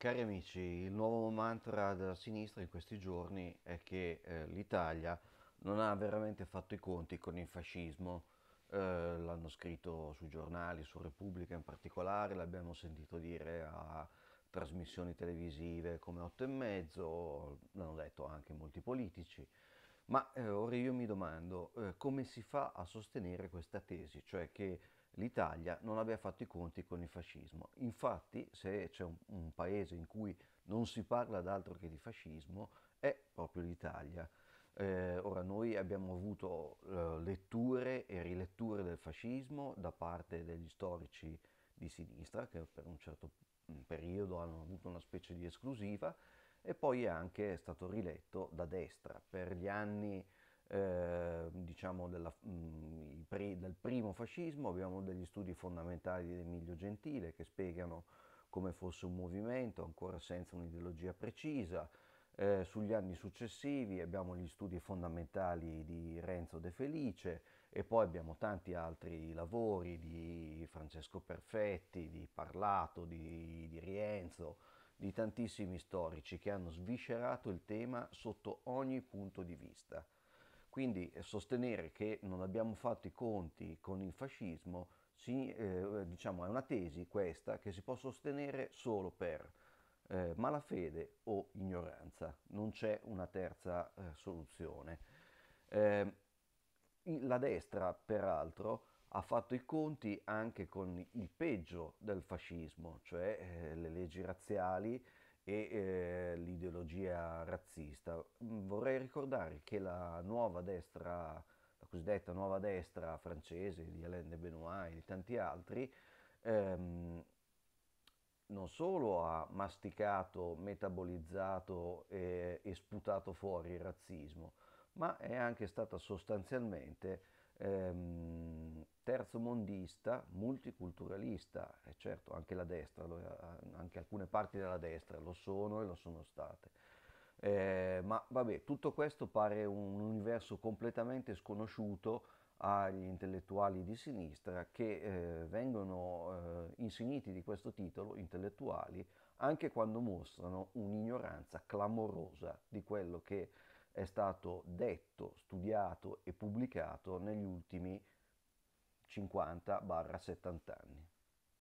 Cari amici, il nuovo mantra della sinistra in questi giorni è che eh, l'Italia non ha veramente fatto i conti con il fascismo. Eh, l'hanno scritto sui giornali, su Repubblica in particolare, l'abbiamo sentito dire a trasmissioni televisive come 8 e mezzo, l'hanno detto anche molti politici. Ma eh, ora io mi domando eh, come si fa a sostenere questa tesi, cioè che l'Italia non abbia fatto i conti con il fascismo. Infatti, se c'è un, un paese in cui non si parla d'altro che di fascismo, è proprio l'Italia. Eh, ora noi abbiamo avuto eh, letture e riletture del fascismo da parte degli storici di sinistra che per un certo mm, periodo hanno avuto una specie di esclusiva e poi è anche stato riletto da destra. Per gli anni Ehm, diciamo della, mh, mm, pre, del primo fascismo, abbiamo degli studi fondamentali di Emilio Gentile che spiegano come fosse un movimento ancora senza un'ideologia precisa, eh, sugli anni successivi abbiamo gli studi fondamentali di Renzo De Felice e poi abbiamo tanti altri lavori di Francesco Perfetti, di Parlato, di, di Rienzo, di tantissimi storici che hanno sviscerato il tema sotto ogni punto di vista. Quindi eh, sostenere che non abbiamo fatto i conti con il fascismo si, eh, diciamo, è una tesi questa che si può sostenere solo per eh, malafede o ignoranza, non c'è una terza eh, soluzione. Eh, la destra, peraltro, ha fatto i conti anche con il peggio del fascismo, cioè eh, le leggi razziali, e eh, l'ideologia razzista. Mm, vorrei ricordare che la nuova destra, la cosiddetta nuova destra francese di Alain de Benoît e di tanti altri, ehm, non solo ha masticato, metabolizzato e, e, sputato fuori il razzismo, ma è anche stata sostanzialmente ehm, terzomondista, multiculturalista, e certo anche la destra, anche alcune parti della destra lo sono e lo sono state. Eh, ma vabbè, tutto questo pare un universo completamente sconosciuto agli intellettuali di sinistra che eh, vengono eh, insigniti di questo titolo, intellettuali, anche quando mostrano un'ignoranza clamorosa di quello che è stato detto, studiato e pubblicato negli ultimi anni 50-70 anni.